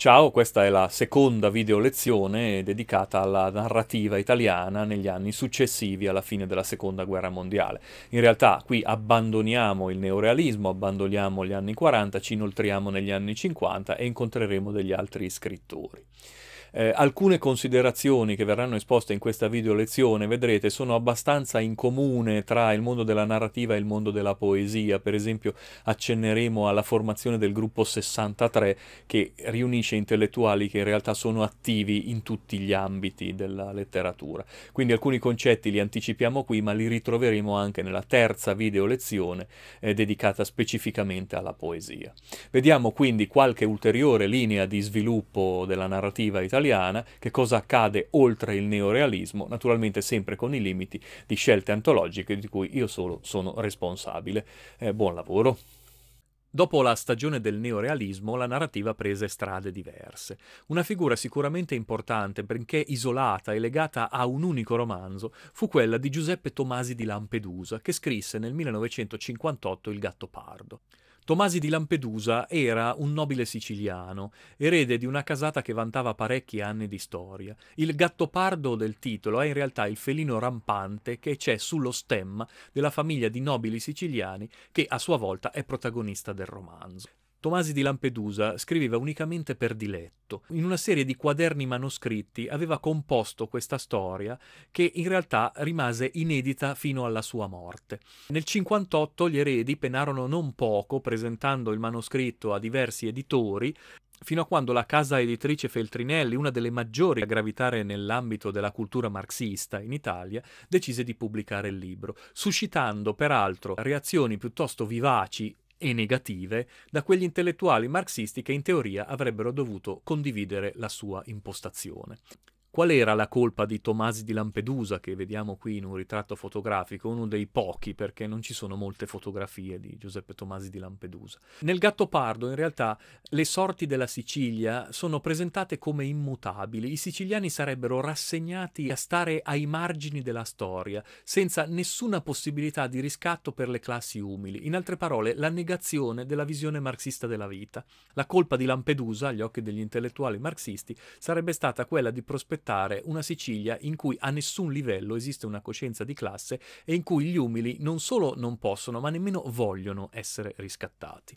Ciao, questa è la seconda video lezione dedicata alla narrativa italiana negli anni successivi alla fine della seconda guerra mondiale. In realtà qui abbandoniamo il neorealismo, abbandoniamo gli anni 40, ci inoltriamo negli anni 50 e incontreremo degli altri scrittori. Eh, alcune considerazioni che verranno esposte in questa video lezione, vedrete, sono abbastanza in comune tra il mondo della narrativa e il mondo della poesia. Per esempio, accenneremo alla formazione del gruppo 63 che riunisce intellettuali che in realtà sono attivi in tutti gli ambiti della letteratura. Quindi alcuni concetti li anticipiamo qui, ma li ritroveremo anche nella terza video lezione eh, dedicata specificamente alla poesia. Vediamo quindi qualche ulteriore linea di sviluppo della narrativa italiana italiana, che cosa accade oltre il neorealismo, naturalmente sempre con i limiti di scelte antologiche di cui io solo sono responsabile. Eh, buon lavoro! Dopo la stagione del neorealismo, la narrativa prese strade diverse. Una figura sicuramente importante, benché isolata e legata a un unico romanzo, fu quella di Giuseppe Tomasi di Lampedusa, che scrisse nel 1958 Il gatto pardo. Tomasi di Lampedusa era un nobile siciliano, erede di una casata che vantava parecchi anni di storia. Il gattopardo del titolo è in realtà il felino rampante che c'è sullo stemma della famiglia di nobili siciliani che a sua volta è protagonista del romanzo. Tomasi di Lampedusa scriveva unicamente per diletto. In una serie di quaderni manoscritti aveva composto questa storia che in realtà rimase inedita fino alla sua morte. Nel 58 gli eredi penarono non poco presentando il manoscritto a diversi editori fino a quando la casa editrice Feltrinelli, una delle maggiori a gravitare nell'ambito della cultura marxista in Italia, decise di pubblicare il libro, suscitando peraltro reazioni piuttosto vivaci e negative da quegli intellettuali marxisti che in teoria avrebbero dovuto condividere la sua impostazione. Qual era la colpa di Tomasi di Lampedusa, che vediamo qui in un ritratto fotografico, uno dei pochi perché non ci sono molte fotografie di Giuseppe Tomasi di Lampedusa? Nel Gattopardo, in realtà, le sorti della Sicilia sono presentate come immutabili. I siciliani sarebbero rassegnati a stare ai margini della storia, senza nessuna possibilità di riscatto per le classi umili. In altre parole, la negazione della visione marxista della vita. La colpa di Lampedusa, agli occhi degli intellettuali marxisti, sarebbe stata quella di prospettare aspettare una Sicilia in cui a nessun livello esiste una coscienza di classe e in cui gli umili non solo non possono, ma nemmeno vogliono essere riscattati.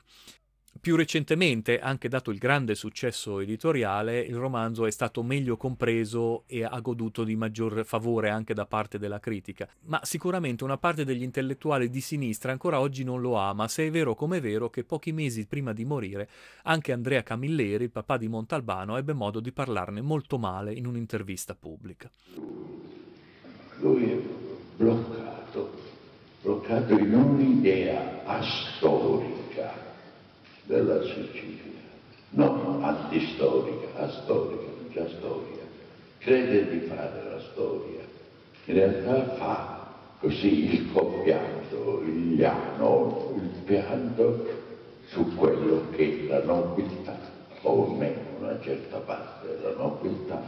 Più recentemente, anche dato il grande successo editoriale, il romanzo è stato meglio compreso e ha goduto di maggior favore anche da parte della critica, ma sicuramente una parte degli intellettuali di sinistra ancora oggi non lo ama, se è vero come è vero che pochi mesi prima di morire anche Andrea Camilleri, il papà di Montalbano, ebbe modo di parlarne molto male in un'intervista pubblica. Lui è bloccato, bloccato in un'idea astorica della Sicilia, non antistorica, astorica, già storia, crede di fare la storia, in realtà fa così il compianto, il llano, il pianto su quello che la nobiltà, o almeno una certa parte della nobiltà,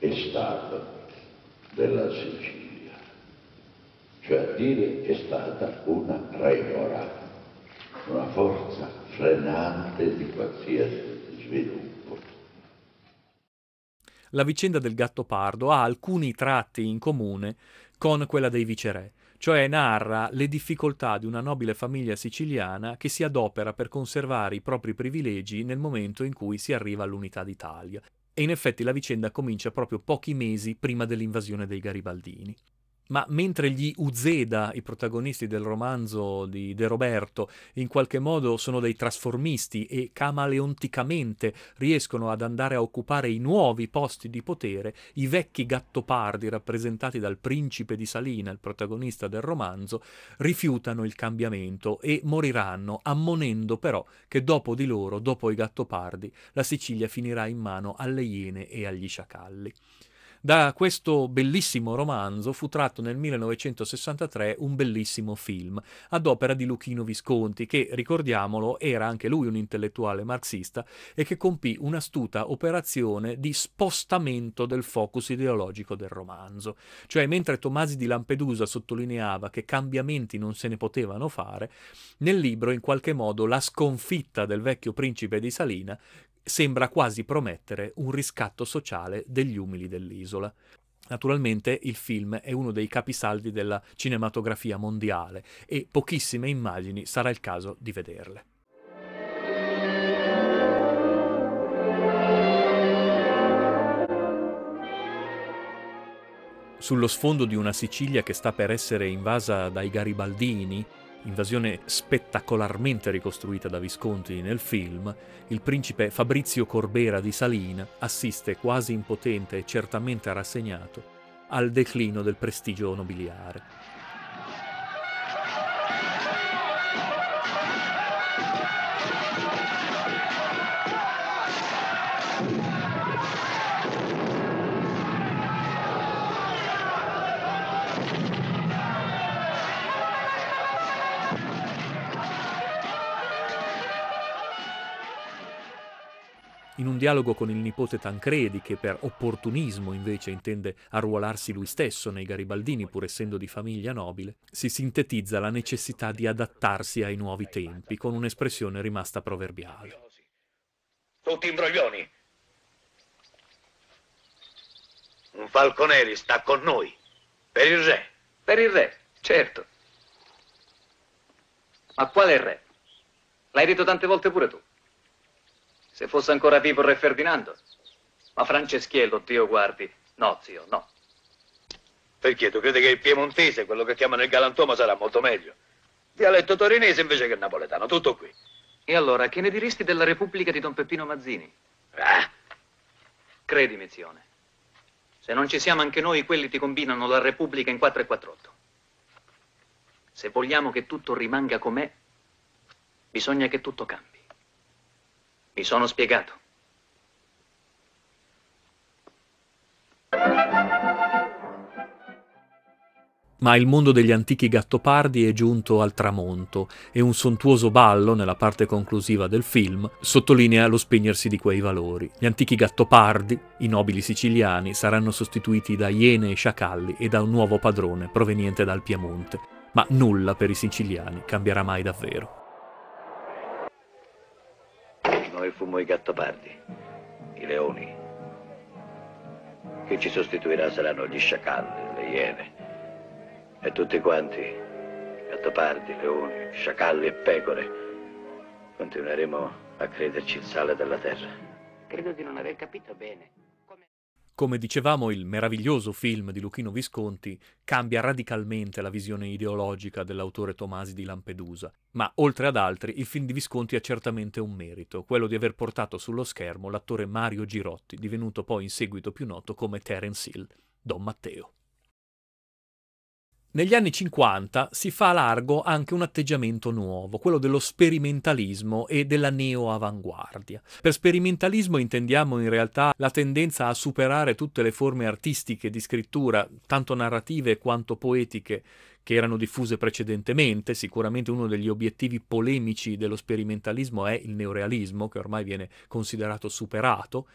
è stata della Sicilia. Cioè a dire è stata una regola, una forza frenante di qualsiasi sviluppo. La vicenda del gatto pardo ha alcuni tratti in comune con quella dei viceré, cioè narra le difficoltà di una nobile famiglia siciliana che si adopera per conservare i propri privilegi nel momento in cui si arriva all'unità d'Italia. E in effetti la vicenda comincia proprio pochi mesi prima dell'invasione dei Garibaldini. Ma mentre gli Uzeda, i protagonisti del romanzo di De Roberto, in qualche modo sono dei trasformisti e camaleonticamente riescono ad andare a occupare i nuovi posti di potere, i vecchi gattopardi rappresentati dal principe di Salina, il protagonista del romanzo, rifiutano il cambiamento e moriranno, ammonendo però che dopo di loro, dopo i gattopardi, la Sicilia finirà in mano alle iene e agli sciacalli. Da questo bellissimo romanzo fu tratto nel 1963 un bellissimo film ad opera di Luchino Visconti, che ricordiamolo era anche lui un intellettuale marxista e che compì un'astuta operazione di spostamento del focus ideologico del romanzo. Cioè, mentre Tomasi di Lampedusa sottolineava che cambiamenti non se ne potevano fare, nel libro in qualche modo la sconfitta del vecchio principe di Salina sembra quasi promettere un riscatto sociale degli umili dell'isola. Naturalmente il film è uno dei capisaldi della cinematografia mondiale e pochissime immagini sarà il caso di vederle. Sullo sfondo di una Sicilia che sta per essere invasa dai garibaldini, invasione spettacolarmente ricostruita da Visconti nel film, il principe Fabrizio Corbera di Salina assiste quasi impotente e certamente rassegnato al declino del prestigio nobiliare. in un dialogo con il nipote Tancredi, che per opportunismo invece intende arruolarsi lui stesso nei Garibaldini, pur essendo di famiglia nobile, si sintetizza la necessità di adattarsi ai nuovi tempi, con un'espressione rimasta proverbiale. Tutti imbroglioni. Un falconieri sta con noi. Per il re. Per il re, certo. Ma quale re? L'hai detto tante volte pure tu. Se fosse ancora vivo re Ferdinando. Ma Franceschiello, Dio guardi. No, zio, no. Perché tu credi che il piemontese, quello che chiamano il galantuomo, sarà molto meglio? Dialetto torinese invece che napoletano, tutto qui. E allora, che ne diristi della Repubblica di Don Peppino Mazzini? Ah. Credimi, zione. Se non ci siamo anche noi, quelli ti combinano la Repubblica in 4 e 48. Se vogliamo che tutto rimanga com'è, bisogna che tutto cambi. Mi sono spiegato. Ma il mondo degli antichi gattopardi è giunto al tramonto e un sontuoso ballo, nella parte conclusiva del film, sottolinea lo spegnersi di quei valori. Gli antichi gattopardi, i nobili siciliani, saranno sostituiti da iene e sciacalli e da un nuovo padrone proveniente dal Piemonte. Ma nulla per i siciliani cambierà mai davvero noi fummo i gattopardi, i leoni. Chi ci sostituirà saranno gli sciacalli, le iene e tutti quanti, gattopardi, leoni, sciacalli e pecore. Continueremo a crederci il sale della terra. Credo di non aver capito bene. Come dicevamo, il meraviglioso film di Luchino Visconti cambia radicalmente la visione ideologica dell'autore Tomasi di Lampedusa, ma oltre ad altri il film di Visconti ha certamente un merito, quello di aver portato sullo schermo l'attore Mario Girotti, divenuto poi in seguito più noto come Terence Hill, Don Matteo. Negli anni 50 si fa largo anche un atteggiamento nuovo, quello dello sperimentalismo e della neoavanguardia. Per sperimentalismo intendiamo in realtà la tendenza a superare tutte le forme artistiche di scrittura, tanto narrative quanto poetiche, che erano diffuse precedentemente. Sicuramente uno degli obiettivi polemici dello sperimentalismo è il neorealismo, che ormai viene considerato superato,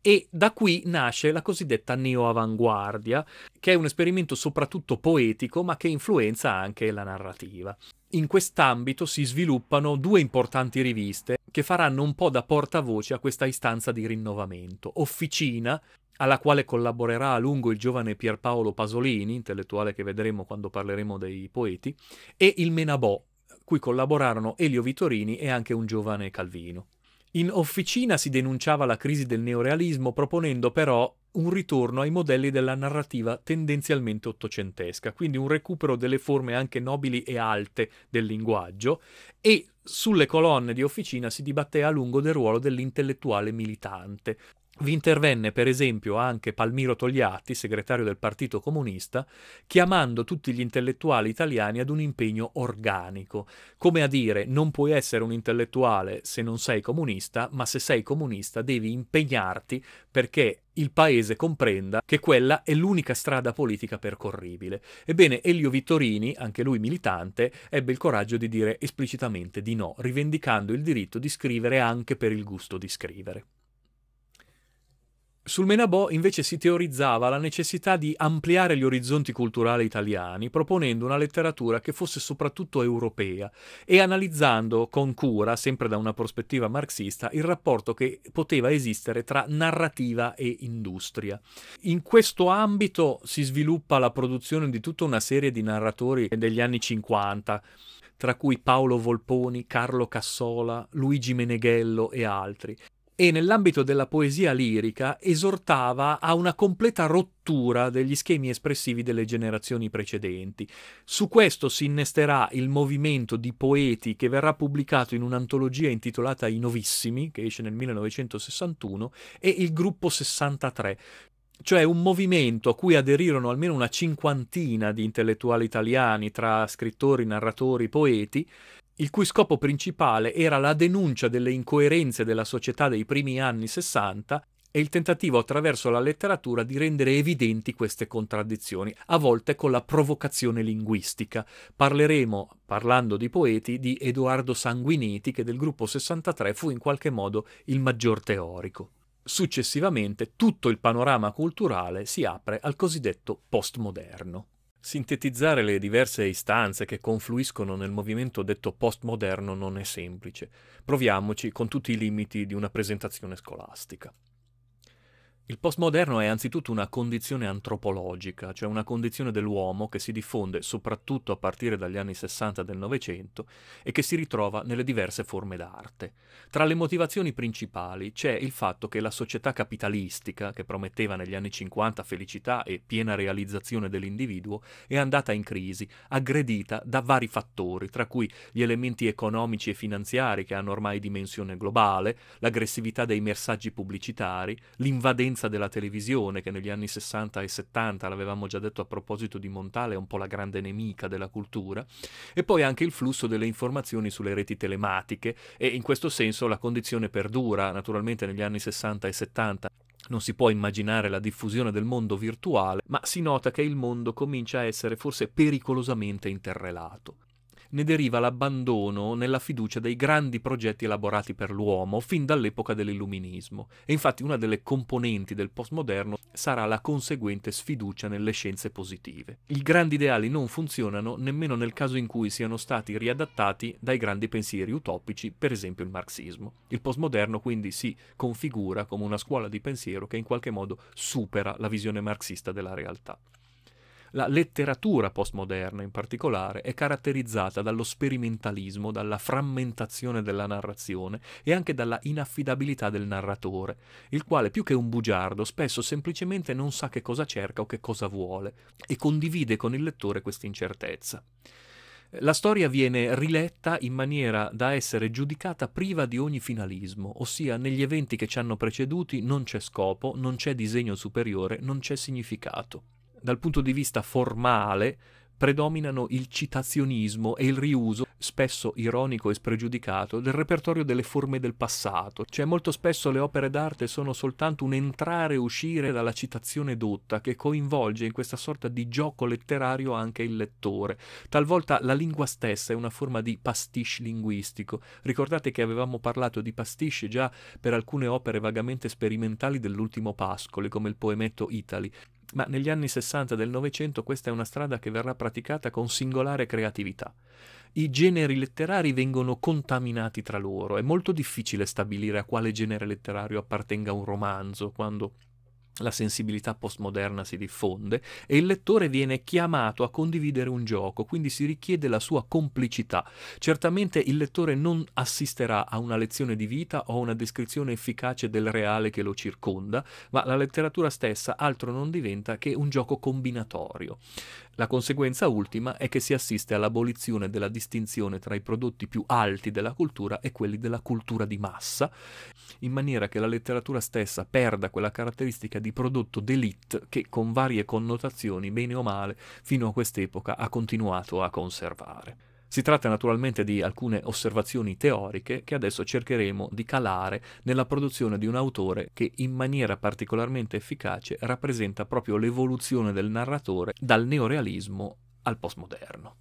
e da qui nasce la cosiddetta neoavanguardia, che è un esperimento soprattutto poetico, ma che influenza anche la narrativa. In quest'ambito si sviluppano due importanti riviste che faranno un po' da portavoce a questa istanza di rinnovamento. Officina, alla quale collaborerà a lungo il giovane Pierpaolo Pasolini, intellettuale che vedremo quando parleremo dei poeti, e il Menabò, cui collaborarono Elio Vitorini e anche un giovane Calvino. In officina si denunciava la crisi del neorealismo proponendo però un ritorno ai modelli della narrativa tendenzialmente ottocentesca, quindi un recupero delle forme anche nobili e alte del linguaggio e sulle colonne di officina si dibatté a lungo del ruolo dell'intellettuale militante, vi intervenne per esempio anche Palmiro Togliatti, segretario del Partito Comunista, chiamando tutti gli intellettuali italiani ad un impegno organico, come a dire non puoi essere un intellettuale se non sei comunista, ma se sei comunista devi impegnarti perché il paese comprenda che quella è l'unica strada politica percorribile. Ebbene, Elio Vittorini, anche lui militante, ebbe il coraggio di dire esplicitamente di no, rivendicando il diritto di scrivere anche per il gusto di scrivere. Sul Menabò invece si teorizzava la necessità di ampliare gli orizzonti culturali italiani, proponendo una letteratura che fosse soprattutto europea e analizzando con cura, sempre da una prospettiva marxista, il rapporto che poteva esistere tra narrativa e industria. In questo ambito si sviluppa la produzione di tutta una serie di narratori degli anni 50 tra cui Paolo Volponi, Carlo Cassola, Luigi Meneghello e altri, e nell'ambito della poesia lirica esortava a una completa rottura degli schemi espressivi delle generazioni precedenti. Su questo si innesterà il movimento di poeti che verrà pubblicato in un'antologia intitolata I Novissimi, che esce nel 1961, e il gruppo 63, cioè un movimento a cui aderirono almeno una cinquantina di intellettuali italiani tra scrittori, narratori, poeti, il cui scopo principale era la denuncia delle incoerenze della società dei primi anni 60 e il tentativo attraverso la letteratura di rendere evidenti queste contraddizioni, a volte con la provocazione linguistica. Parleremo, parlando di poeti, di Edoardo Sanguineti, che del gruppo 63 fu in qualche modo il maggior teorico. Successivamente tutto il panorama culturale si apre al cosiddetto postmoderno. Sintetizzare le diverse istanze che confluiscono nel movimento detto postmoderno non è semplice. Proviamoci con tutti i limiti di una presentazione scolastica. Il postmoderno è anzitutto una condizione antropologica, cioè una condizione dell'uomo che si diffonde soprattutto a partire dagli anni 60 del Novecento e che si ritrova nelle diverse forme d'arte. Tra le motivazioni principali c'è il fatto che la società capitalistica, che prometteva negli anni 50 felicità e piena realizzazione dell'individuo, è andata in crisi, aggredita da vari fattori, tra cui gli elementi economici e finanziari che hanno ormai dimensione globale, l'aggressività dei messaggi pubblicitari, l'invadenza potenza della televisione, che negli anni 60 e 70, l'avevamo già detto a proposito di Montale, è un po' la grande nemica della cultura, e poi anche il flusso delle informazioni sulle reti telematiche e in questo senso la condizione perdura, naturalmente negli anni 60 e 70 non si può immaginare la diffusione del mondo virtuale, ma si nota che il mondo comincia a essere forse pericolosamente interrelato ne deriva l'abbandono nella fiducia dei grandi progetti elaborati per l'uomo fin dall'epoca dell'illuminismo. E infatti una delle componenti del postmoderno sarà la conseguente sfiducia nelle scienze positive. I grandi ideali non funzionano nemmeno nel caso in cui siano stati riadattati dai grandi pensieri utopici, per esempio il marxismo. Il postmoderno quindi si configura come una scuola di pensiero che in qualche modo supera la visione marxista della realtà. La letteratura postmoderna in particolare è caratterizzata dallo sperimentalismo, dalla frammentazione della narrazione e anche dalla inaffidabilità del narratore, il quale più che un bugiardo spesso semplicemente non sa che cosa cerca o che cosa vuole e condivide con il lettore questa incertezza. La storia viene riletta in maniera da essere giudicata priva di ogni finalismo, ossia negli eventi che ci hanno preceduti non c'è scopo, non c'è disegno superiore, non c'è significato dal punto di vista formale predominano il citazionismo e il riuso, spesso ironico e spregiudicato, del repertorio delle forme del passato, cioè molto spesso le opere d'arte sono soltanto un entrare e uscire dalla citazione dotta che coinvolge in questa sorta di gioco letterario anche il lettore. Talvolta la lingua stessa è una forma di pastiche linguistico. Ricordate che avevamo parlato di pastiche già per alcune opere vagamente sperimentali dell'ultimo Pascoli, come il poemetto Italy ma negli anni 60 del Novecento questa è una strada che verrà praticata con singolare creatività. I generi letterari vengono contaminati tra loro, è molto difficile stabilire a quale genere letterario appartenga un romanzo, quando la sensibilità postmoderna si diffonde e il lettore viene chiamato a condividere un gioco, quindi si richiede la sua complicità. Certamente il lettore non assisterà a una lezione di vita o a una descrizione efficace del reale che lo circonda, ma la letteratura stessa altro non diventa che un gioco combinatorio. La conseguenza ultima è che si assiste all'abolizione della distinzione tra i prodotti più alti della cultura e quelli della cultura di massa, in maniera che la letteratura stessa perda quella caratteristica di prodotto d'élite che con varie connotazioni, bene o male, fino a quest'epoca ha continuato a conservare. Si tratta naturalmente di alcune osservazioni teoriche che adesso cercheremo di calare nella produzione di un autore che in maniera particolarmente efficace rappresenta proprio l'evoluzione del narratore dal neorealismo al postmoderno.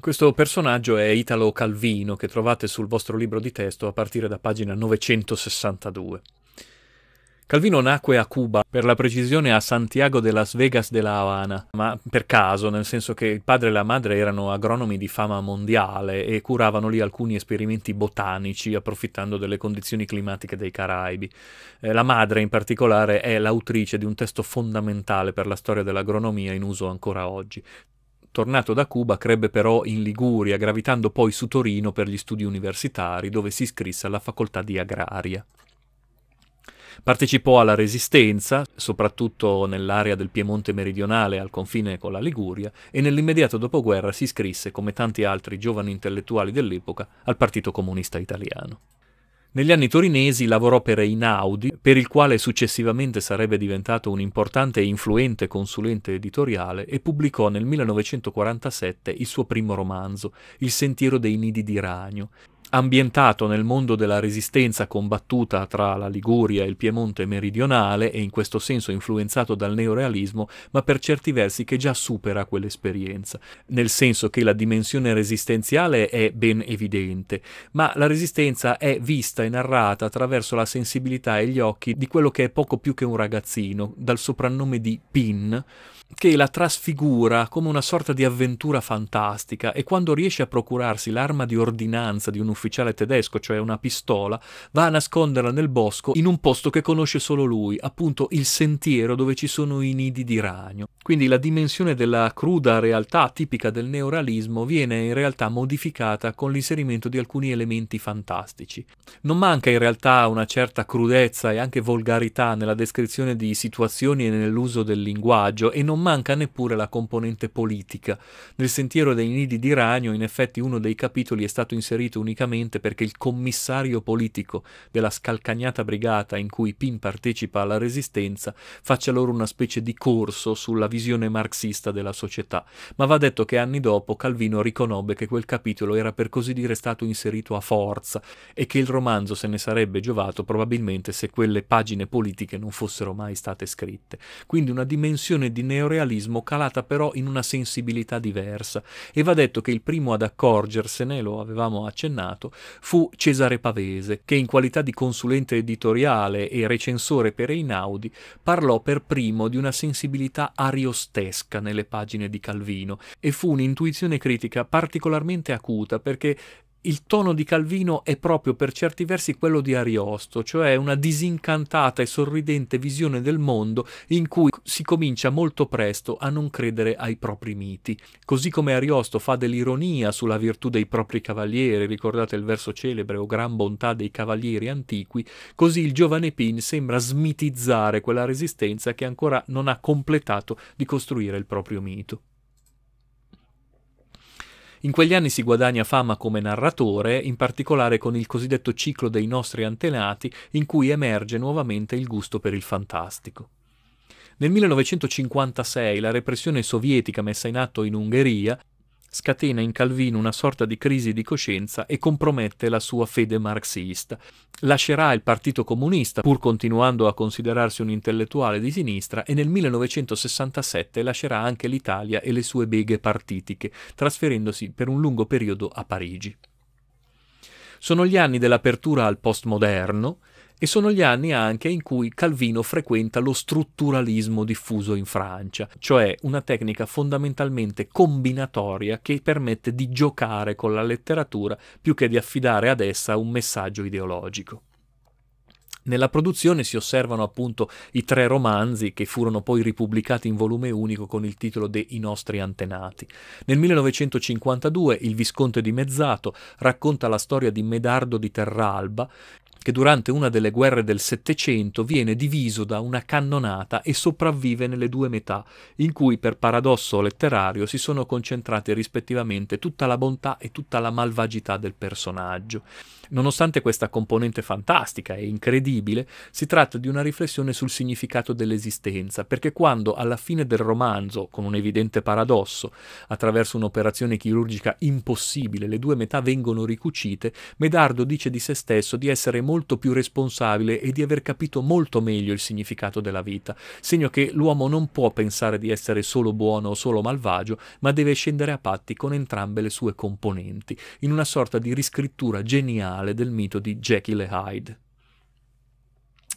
Questo personaggio è Italo Calvino, che trovate sul vostro libro di testo a partire da pagina 962. Calvino nacque a Cuba, per la precisione a Santiago de Las Vegas de la Havana, ma per caso, nel senso che il padre e la madre erano agronomi di fama mondiale e curavano lì alcuni esperimenti botanici, approfittando delle condizioni climatiche dei Caraibi. Eh, la madre, in particolare, è l'autrice di un testo fondamentale per la storia dell'agronomia in uso ancora oggi, tornato da Cuba, crebbe però in Liguria, gravitando poi su Torino per gli studi universitari, dove si iscrisse alla facoltà di agraria. Partecipò alla Resistenza, soprattutto nell'area del Piemonte meridionale al confine con la Liguria, e nell'immediato dopoguerra si iscrisse, come tanti altri giovani intellettuali dell'epoca, al Partito Comunista Italiano. Negli anni torinesi lavorò per Einaudi, per il quale successivamente sarebbe diventato un importante e influente consulente editoriale e pubblicò nel 1947 il suo primo romanzo, Il sentiero dei nidi di ragno, ambientato nel mondo della resistenza combattuta tra la Liguria e il Piemonte meridionale e in questo senso influenzato dal neorealismo, ma per certi versi che già supera quell'esperienza, nel senso che la dimensione resistenziale è ben evidente, ma la resistenza è vista e narrata attraverso la sensibilità e gli occhi di quello che è poco più che un ragazzino, dal soprannome di Pin, che la trasfigura come una sorta di avventura fantastica e quando riesce a procurarsi l'arma di ordinanza di un ufficiale tedesco, cioè una pistola, va a nasconderla nel bosco in un posto che conosce solo lui, appunto il sentiero dove ci sono i nidi di ragno. Quindi la dimensione della cruda realtà tipica del neorealismo viene in realtà modificata con l'inserimento di alcuni elementi fantastici. Non manca in realtà una certa crudezza e anche volgarità nella descrizione di situazioni e nell'uso del linguaggio e non non manca neppure la componente politica. Nel Sentiero dei Nidi di Ragno, in effetti, uno dei capitoli è stato inserito unicamente perché il commissario politico della scalcagnata brigata in cui Pin partecipa alla Resistenza faccia loro una specie di corso sulla visione marxista della società. Ma va detto che anni dopo Calvino riconobbe che quel capitolo era per così dire stato inserito a forza e che il romanzo se ne sarebbe giovato probabilmente se quelle pagine politiche non fossero mai state scritte. Quindi una dimensione di neo neorealismo calata però in una sensibilità diversa e va detto che il primo ad accorgersene, lo avevamo accennato, fu Cesare Pavese, che in qualità di consulente editoriale e recensore per Einaudi parlò per primo di una sensibilità ariostesca nelle pagine di Calvino e fu un'intuizione critica particolarmente acuta perché il tono di Calvino è proprio per certi versi quello di Ariosto, cioè una disincantata e sorridente visione del mondo in cui si comincia molto presto a non credere ai propri miti. Così come Ariosto fa dell'ironia sulla virtù dei propri cavalieri, ricordate il verso celebre o gran bontà dei cavalieri antichi, così il giovane Pin sembra smitizzare quella resistenza che ancora non ha completato di costruire il proprio mito. In quegli anni si guadagna fama come narratore, in particolare con il cosiddetto ciclo dei nostri antenati, in cui emerge nuovamente il gusto per il fantastico. Nel 1956 la repressione sovietica messa in atto in Ungheria scatena in Calvino una sorta di crisi di coscienza e compromette la sua fede marxista. Lascerà il Partito Comunista, pur continuando a considerarsi un intellettuale di sinistra, e nel 1967 lascerà anche l'Italia e le sue beghe partitiche, trasferendosi per un lungo periodo a Parigi. Sono gli anni dell'apertura al postmoderno, e sono gli anni anche in cui Calvino frequenta lo strutturalismo diffuso in Francia, cioè una tecnica fondamentalmente combinatoria che permette di giocare con la letteratura più che di affidare ad essa un messaggio ideologico. Nella produzione si osservano appunto i tre romanzi che furono poi ripubblicati in volume unico con il titolo De I nostri antenati. Nel 1952 il Visconte di Mezzato racconta la storia di Medardo di Terralba, che durante una delle guerre del Settecento viene diviso da una cannonata e sopravvive nelle due metà, in cui per paradosso letterario si sono concentrate rispettivamente tutta la bontà e tutta la malvagità del personaggio. Nonostante questa componente fantastica e incredibile, si tratta di una riflessione sul significato dell'esistenza, perché quando alla fine del romanzo, con un evidente paradosso, attraverso un'operazione chirurgica impossibile, le due metà vengono ricucite, Medardo dice di se stesso di essere molto più responsabile e di aver capito molto meglio il significato della vita, segno che l'uomo non può pensare di essere solo buono o solo malvagio, ma deve scendere a patti con entrambe le sue componenti, in una sorta di riscrittura geniale originale del mito di Jekyll e Hyde.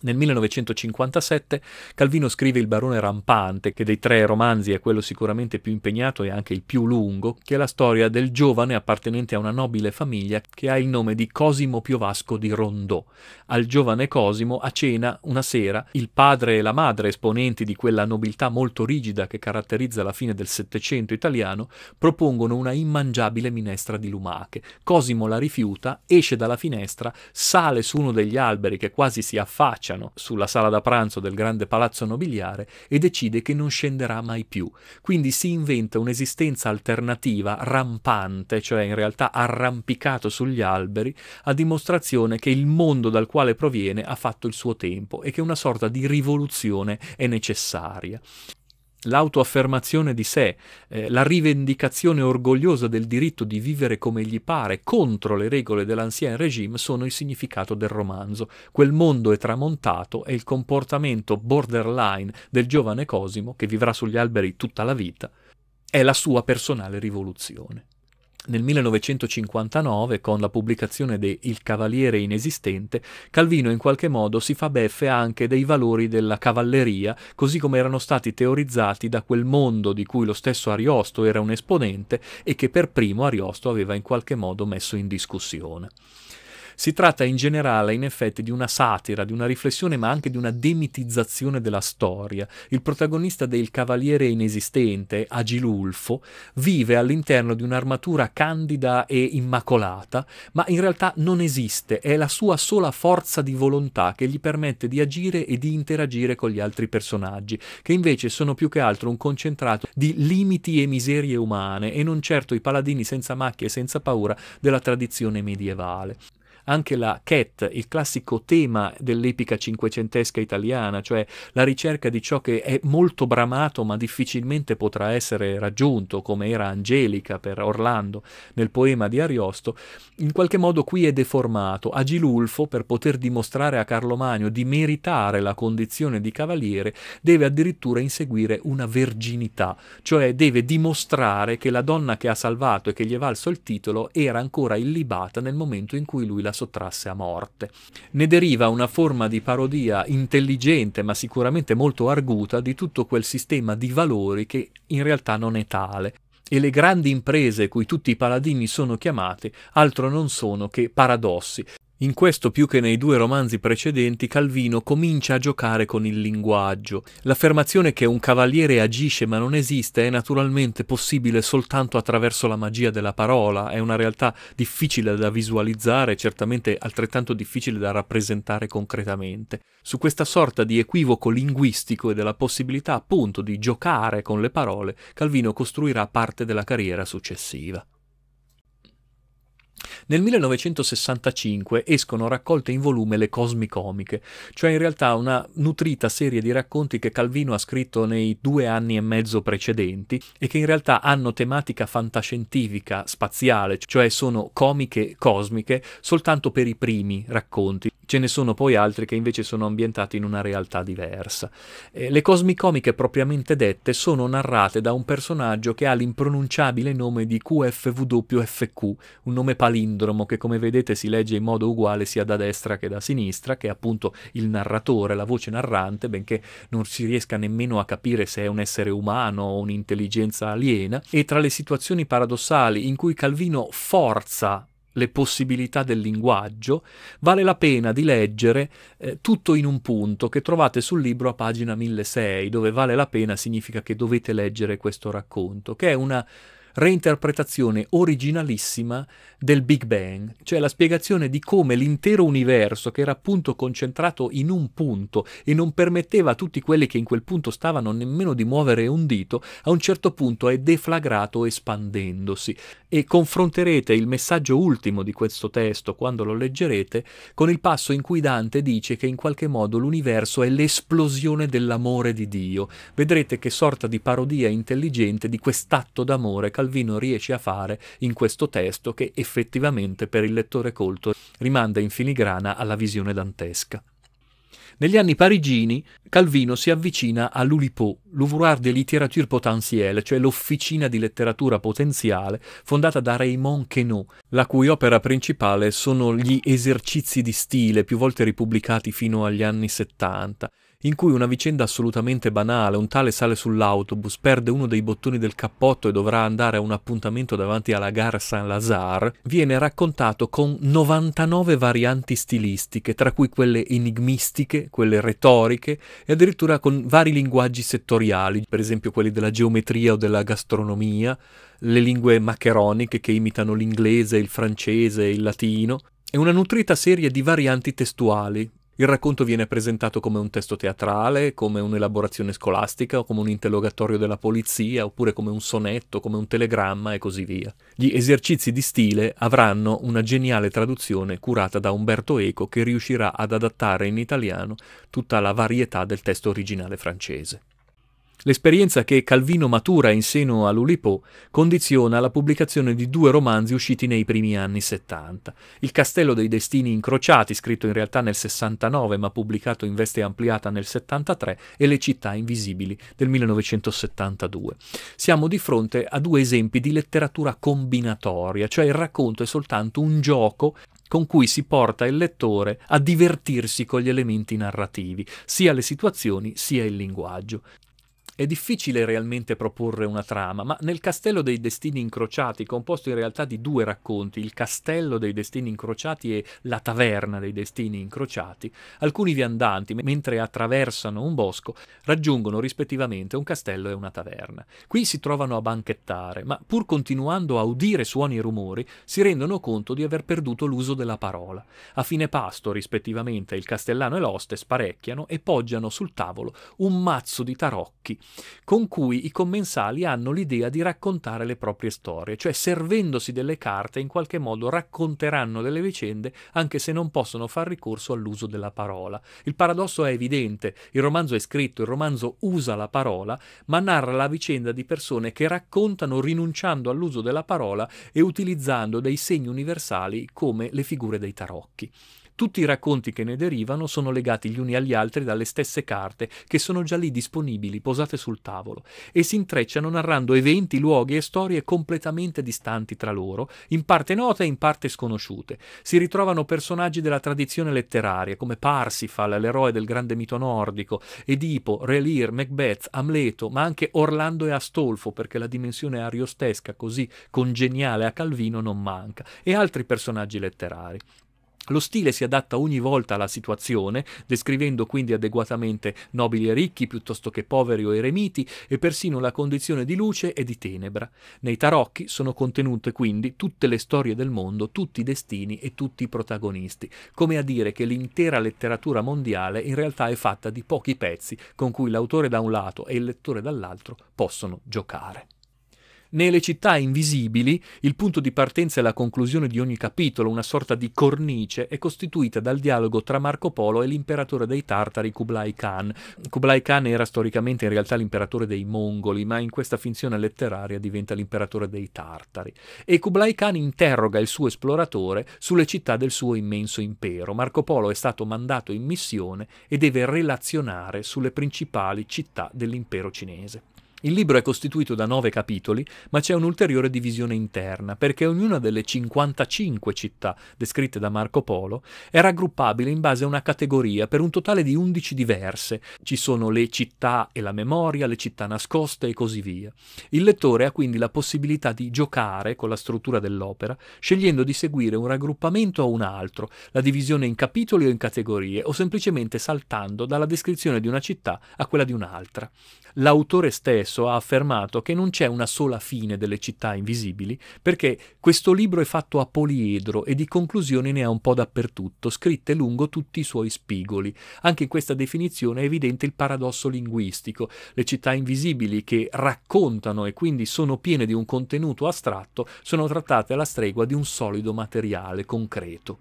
Nel 1957 Calvino scrive Il barone rampante, che dei tre romanzi è quello sicuramente più impegnato e anche il più lungo, che è la storia del giovane appartenente a una nobile famiglia che ha il nome di Cosimo Piovasco di Rondò. Al giovane Cosimo, a cena, una sera, il padre e la madre, esponenti di quella nobiltà molto rigida che caratterizza la fine del Settecento italiano, propongono una immangiabile minestra di lumache. Cosimo la rifiuta, esce dalla finestra, sale su uno degli alberi che quasi si affaccia schiacciano sulla sala da pranzo del grande palazzo nobiliare e decide che non scenderà mai più. Quindi si inventa un'esistenza alternativa rampante, cioè in realtà arrampicato sugli alberi, a dimostrazione che il mondo dal quale proviene ha fatto il suo tempo e che una sorta di rivoluzione è necessaria l'autoaffermazione di sé, eh, la rivendicazione orgogliosa del diritto di vivere come gli pare contro le regole dell'ancien regime sono il significato del romanzo. Quel mondo è tramontato e il comportamento borderline del giovane Cosimo, che vivrà sugli alberi tutta la vita, è la sua personale rivoluzione. Nel 1959, con la pubblicazione de Il Cavaliere Inesistente, Calvino in qualche modo si fa beffe anche dei valori della cavalleria, così come erano stati teorizzati da quel mondo di cui lo stesso Ariosto era un esponente e che per primo Ariosto aveva in qualche modo messo in discussione. Si tratta in generale, in effetti, di una satira, di una riflessione, ma anche di una demitizzazione della storia. Il protagonista del Cavaliere inesistente, Agilulfo, vive all'interno di un'armatura candida e immacolata, ma in realtà non esiste, è la sua sola forza di volontà che gli permette di agire e di interagire con gli altri personaggi, che invece sono più che altro un concentrato di limiti e miserie umane e non certo i paladini senza macchie e senza paura della tradizione medievale anche la Cat, il classico tema dell'epica cinquecentesca italiana, cioè la ricerca di ciò che è molto bramato ma difficilmente potrà essere raggiunto, come era Angelica per Orlando nel poema di Ariosto, in qualche modo qui è deformato. Agilulfo, per poter dimostrare a Carlo Magno di meritare la condizione di cavaliere, deve addirittura inseguire una verginità, cioè deve dimostrare che la donna che ha salvato e che gli è valso il titolo era ancora illibata nel momento in cui lui la sottrasse a morte. Ne deriva una forma di parodia intelligente ma sicuramente molto arguta di tutto quel sistema di valori che in realtà non è tale e le grandi imprese cui tutti i paladini sono chiamati altro non sono che paradossi, in questo più che nei due romanzi precedenti Calvino comincia a giocare con il linguaggio. L'affermazione che un cavaliere agisce ma non esiste è naturalmente possibile soltanto attraverso la magia della parola, è una realtà difficile da visualizzare, e certamente altrettanto difficile da rappresentare concretamente. Su questa sorta di equivoco linguistico e della possibilità appunto di giocare con le parole, Calvino costruirà parte della carriera successiva. Nel 1965 escono raccolte in volume le Cosmicomiche, cioè in realtà una nutrita serie di racconti che Calvino ha scritto nei due anni e mezzo precedenti e che in realtà hanno tematica fantascientifica spaziale, cioè sono comiche cosmiche soltanto per i primi racconti, Ce ne sono poi altri che invece sono ambientati in una realtà diversa. Eh, le cosmicomiche propriamente dette sono narrate da un personaggio che ha l'impronunciabile nome di QFWFQ, un nome palindromo che come vedete si legge in modo uguale sia da destra che da sinistra, che è appunto il narratore, la voce narrante, benché non si riesca nemmeno a capire se è un essere umano o un'intelligenza aliena, e tra le situazioni paradossali in cui Calvino forza le possibilità del linguaggio, vale la pena di leggere eh, tutto in un punto che trovate sul libro a pagina 1006, dove vale la pena significa che dovete leggere questo racconto, che è una reinterpretazione originalissima del Big Bang, cioè la spiegazione di come l'intero universo, che era appunto concentrato in un punto e non permetteva a tutti quelli che in quel punto stavano nemmeno di muovere un dito, a un certo punto è deflagrato espandendosi. E confronterete il messaggio ultimo di questo testo, quando lo leggerete, con il passo in cui Dante dice che in qualche modo l'universo è l'esplosione dell'amore di Dio. Vedrete che sorta di parodia intelligente di quest'atto d'amore che Calvino riesce a fare in questo testo che effettivamente per il lettore colto rimanda in filigrana alla visione dantesca. Negli anni parigini Calvino si avvicina a l'Ulipo, l'Ouvroir de littérature potentielle, cioè l'officina di letteratura potenziale fondata da Raymond Queneau, la cui opera principale sono gli esercizi di stile più volte ripubblicati fino agli anni 70, in cui una vicenda assolutamente banale, un tale sale sull'autobus, perde uno dei bottoni del cappotto e dovrà andare a un appuntamento davanti alla Gare Saint-Lazare, viene raccontato con 99 varianti stilistiche, tra cui quelle enigmistiche, quelle retoriche e addirittura con vari linguaggi settoriali, per esempio quelli della geometria o della gastronomia, le lingue maccheroniche che imitano l'inglese, il francese, e il latino, e una nutrita serie di varianti testuali, il racconto viene presentato come un testo teatrale, come un'elaborazione scolastica o come un interrogatorio della polizia, oppure come un sonetto, come un telegramma e così via. Gli esercizi di stile avranno una geniale traduzione curata da Umberto Eco che riuscirà ad adattare in italiano tutta la varietà del testo originale francese. L'esperienza che Calvino matura in seno a Lulipo condiziona la pubblicazione di due romanzi usciti nei primi anni 70. Il Castello dei Destini Incrociati, scritto in realtà nel 69 ma pubblicato in veste ampliata nel 73, e Le città invisibili del 1972. Siamo di fronte a due esempi di letteratura combinatoria, cioè il racconto è soltanto un gioco con cui si porta il lettore a divertirsi con gli elementi narrativi, sia le situazioni sia il linguaggio. È difficile realmente proporre una trama, ma nel Castello dei Destini Incrociati, composto in realtà di due racconti, il Castello dei Destini Incrociati e la Taverna dei Destini Incrociati, alcuni viandanti, mentre attraversano un bosco, raggiungono rispettivamente un castello e una taverna. Qui si trovano a banchettare, ma pur continuando a udire suoni e rumori, si rendono conto di aver perduto l'uso della parola. A fine pasto, rispettivamente, il castellano e l'oste sparecchiano e poggiano sul tavolo un mazzo di tarocchi con cui i commensali hanno l'idea di raccontare le proprie storie, cioè servendosi delle carte in qualche modo racconteranno delle vicende anche se non possono far ricorso all'uso della parola. Il paradosso è evidente, il romanzo è scritto, il romanzo usa la parola, ma narra la vicenda di persone che raccontano rinunciando all'uso della parola e utilizzando dei segni universali come le figure dei tarocchi. Tutti i racconti che ne derivano sono legati gli uni agli altri dalle stesse carte, che sono già lì disponibili, posate sul tavolo, e si intrecciano narrando eventi, luoghi e storie completamente distanti tra loro, in parte note e in parte sconosciute. Si ritrovano personaggi della tradizione letteraria, come Parsifal, l'eroe del grande mito nordico, Edipo, Relir, Macbeth, Amleto, ma anche Orlando e Astolfo, perché la dimensione ariostesca così congeniale a Calvino non manca, e altri personaggi letterari. Lo stile si adatta ogni volta alla situazione, descrivendo quindi adeguatamente nobili e ricchi piuttosto che poveri o eremiti e persino la condizione di luce e di tenebra. Nei tarocchi sono contenute quindi tutte le storie del mondo, tutti i destini e tutti i protagonisti, come a dire che l'intera letteratura mondiale in realtà è fatta di pochi pezzi con cui l'autore da un lato e il lettore dall'altro possono giocare. Nelle città invisibili, il punto di partenza e la conclusione di ogni capitolo, una sorta di cornice, è costituita dal dialogo tra Marco Polo e l'imperatore dei Tartari Kublai Khan. Kublai Khan era storicamente in realtà l'imperatore dei Mongoli, ma in questa finzione letteraria diventa l'imperatore dei Tartari. E Kublai Khan interroga il suo esploratore sulle città del suo immenso impero. Marco Polo è stato mandato in missione e deve relazionare sulle principali città dell'impero cinese. Il libro è costituito da nove capitoli, ma c'è un'ulteriore divisione interna, perché ognuna delle 55 città descritte da Marco Polo è raggruppabile in base a una categoria per un totale di 11 diverse. Ci sono le città e la memoria, le città nascoste e così via. Il lettore ha quindi la possibilità di giocare con la struttura dell'opera, scegliendo di seguire un raggruppamento o un altro, la divisione in capitoli o in categorie, o semplicemente saltando dalla descrizione di una città a quella di un'altra. L'autore stesso stesso ha affermato che non c'è una sola fine delle città invisibili, perché questo libro è fatto a poliedro e di conclusioni ne ha un po' dappertutto, scritte lungo tutti i suoi spigoli. Anche in questa definizione è evidente il paradosso linguistico. Le città invisibili che raccontano e quindi sono piene di un contenuto astratto sono trattate alla stregua di un solido materiale concreto.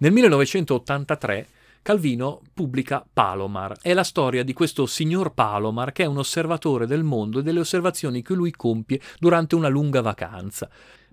Nel 1983 Calvino pubblica Palomar. È la storia di questo signor Palomar che è un osservatore del mondo e delle osservazioni che lui compie durante una lunga vacanza.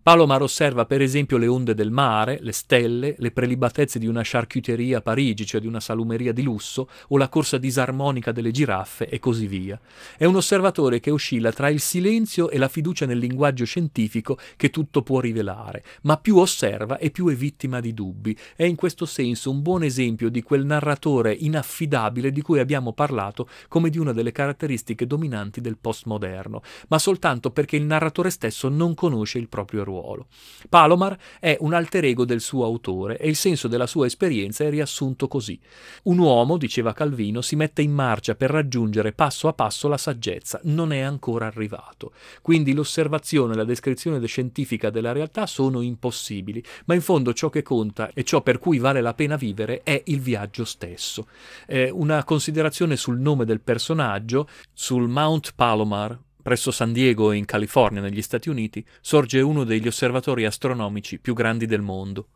Palomar osserva per esempio le onde del mare, le stelle, le prelibatezze di una charcuterie a Parigi, cioè di una salumeria di lusso, o la corsa disarmonica delle giraffe e così via. È un osservatore che oscilla tra il silenzio e la fiducia nel linguaggio scientifico che tutto può rivelare, ma più osserva e più è vittima di dubbi. È in questo senso un buon esempio di quel narratore inaffidabile di cui abbiamo parlato come di una delle caratteristiche dominanti del postmoderno, ma soltanto perché il narratore stesso non conosce il proprio ruolo ruolo. Palomar è un alter ego del suo autore e il senso della sua esperienza è riassunto così. Un uomo, diceva Calvino, si mette in marcia per raggiungere passo a passo la saggezza, non è ancora arrivato. Quindi l'osservazione e la descrizione scientifica della realtà sono impossibili, ma in fondo ciò che conta e ciò per cui vale la pena vivere è il viaggio stesso. Eh, una considerazione sul nome del personaggio, sul Mount Palomar, presso San Diego in California negli Stati Uniti, sorge uno degli osservatori astronomici più grandi del mondo.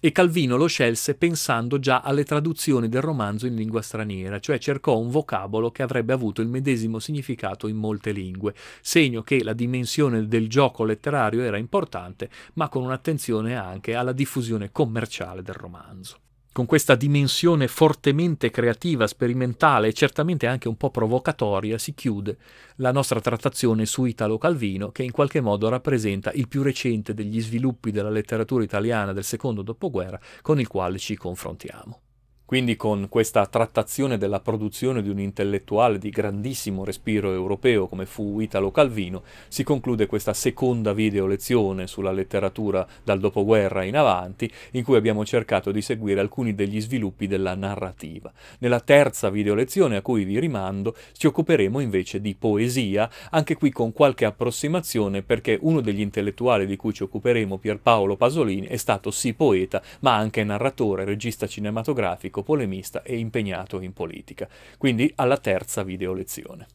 E Calvino lo scelse pensando già alle traduzioni del romanzo in lingua straniera, cioè cercò un vocabolo che avrebbe avuto il medesimo significato in molte lingue, segno che la dimensione del gioco letterario era importante, ma con un'attenzione anche alla diffusione commerciale del romanzo con questa dimensione fortemente creativa, sperimentale e certamente anche un po' provocatoria, si chiude la nostra trattazione su Italo Calvino, che in qualche modo rappresenta il più recente degli sviluppi della letteratura italiana del secondo dopoguerra con il quale ci confrontiamo. Quindi con questa trattazione della produzione di un intellettuale di grandissimo respiro europeo come fu Italo Calvino, si conclude questa seconda video lezione sulla letteratura dal dopoguerra in avanti, in cui abbiamo cercato di seguire alcuni degli sviluppi della narrativa. Nella terza video lezione a cui vi rimando ci occuperemo invece di poesia, anche qui con qualche approssimazione perché uno degli intellettuali di cui ci occuperemo, Pierpaolo Pasolini, è stato sì poeta, ma anche narratore, regista cinematografico, polemista e impegnato in politica. Quindi alla terza video lezione.